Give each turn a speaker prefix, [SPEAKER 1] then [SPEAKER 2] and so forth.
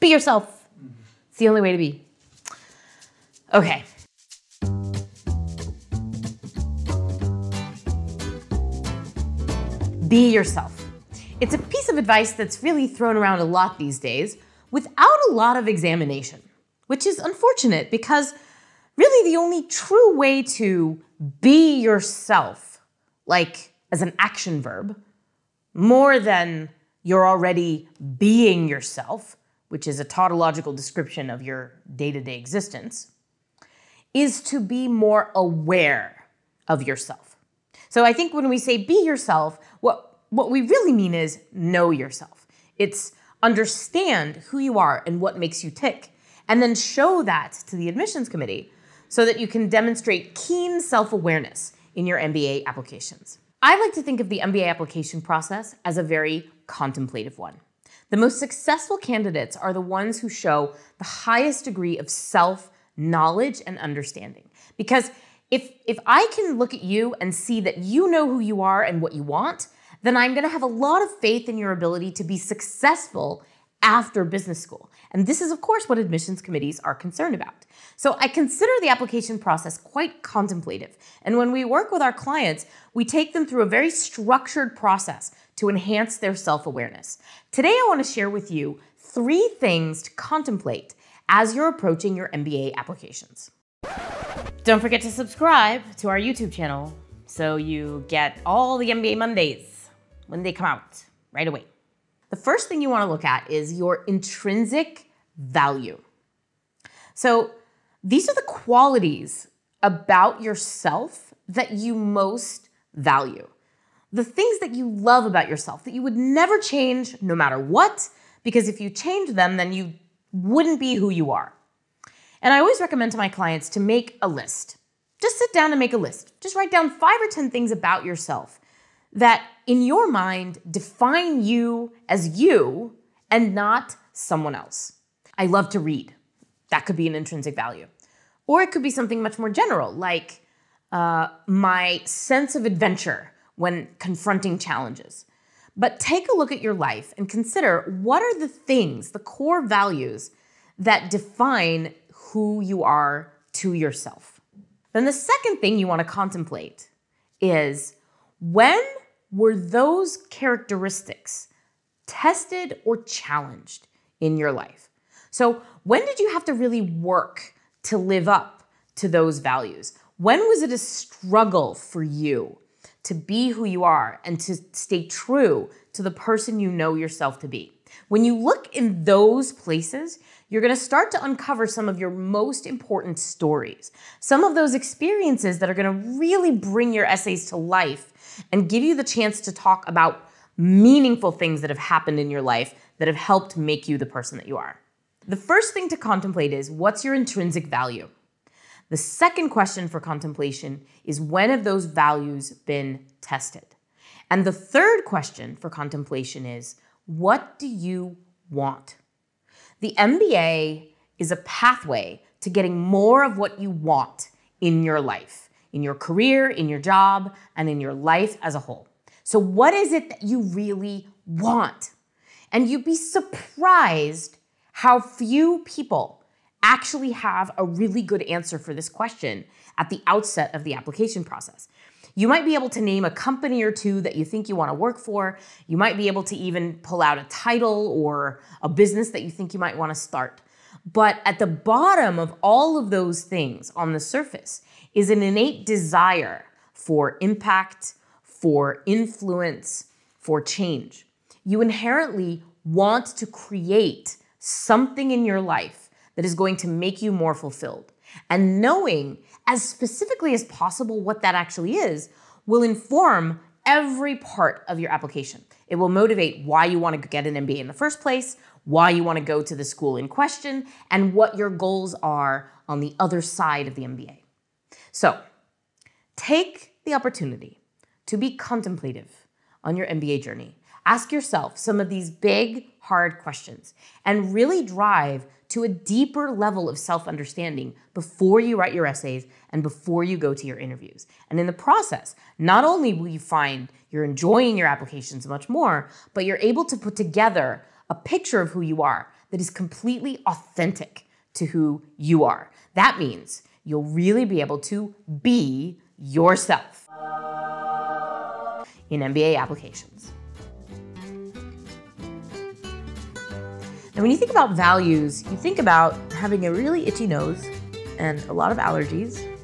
[SPEAKER 1] Be yourself. It's the only way to be. Okay. Be yourself. It's a piece of advice that's really thrown around a lot these days without a lot of examination, which is unfortunate because really the only true way to be yourself, like as an action verb, more than you're already being yourself, which is a tautological description of your day to day existence, is to be more aware of yourself. So I think when we say be yourself, what, what we really mean is know yourself. It's understand who you are and what makes you tick, and then show that to the admissions committee so that you can demonstrate keen self awareness in your MBA applications. I like to think of the MBA application process as a very contemplative one. The most successful candidates are the ones who show the highest degree of self knowledge and understanding. Because if, if I can look at you and see that you know who you are and what you want, then I'm gonna have a lot of faith in your ability to be successful after business school. And this is, of course, what admissions committees are concerned about. So I consider the application process quite contemplative. And when we work with our clients, we take them through a very structured process to enhance their self awareness. Today, I want to share with you three things to contemplate as you're approaching your MBA applications. Don't forget to subscribe to our YouTube channel so you get all the MBA Mondays when they come out right away. The first thing you want to look at is your intrinsic value. So these are the qualities about yourself that you most value. The things that you love about yourself that you would never change no matter what, because if you change them, then you wouldn't be who you are. And I always recommend to my clients to make a list. Just sit down and make a list. Just write down five or 10 things about yourself that in your mind define you as you and not someone else. I love to read. That could be an intrinsic value. Or it could be something much more general, like uh, my sense of adventure when confronting challenges. But take a look at your life and consider what are the things, the core values that define who you are to yourself. Then the second thing you want to contemplate is when were those characteristics tested or challenged in your life? So, when did you have to really work to live up to those values? When was it a struggle for you to be who you are and to stay true to the person you know yourself to be? When you look in those places, you're going to start to uncover some of your most important stories, some of those experiences that are going to really bring your essays to life and give you the chance to talk about meaningful things that have happened in your life that have helped make you the person that you are. The first thing to contemplate is what's your intrinsic value? The second question for contemplation is when have those values been tested? And the third question for contemplation is what do you want? The MBA is a pathway to getting more of what you want in your life, in your career, in your job, and in your life as a whole. So, what is it that you really want? And you'd be surprised how few people actually have a really good answer for this question at the outset of the application process. You might be able to name a company or two that you think you want to work for. You might be able to even pull out a title or a business that you think you might want to start. But at the bottom of all of those things on the surface is an innate desire for impact, for influence, for change. You inherently want to create something in your life that is going to make you more fulfilled. And knowing as specifically as possible what that actually is will inform every part of your application. It will motivate why you want to get an MBA in the first place, why you want to go to the school in question, and what your goals are on the other side of the MBA. So take the opportunity to be contemplative on your MBA journey. Ask yourself some of these big, hard questions and really drive to a deeper level of self understanding before you write your essays and before you go to your interviews. And in the process, not only will you find you're enjoying your applications much more, but you're able to put together a picture of who you are that is completely authentic to who you are. That means you'll really be able to be yourself in MBA applications. And when you think about values, you think about having a really itchy nose and a lot of allergies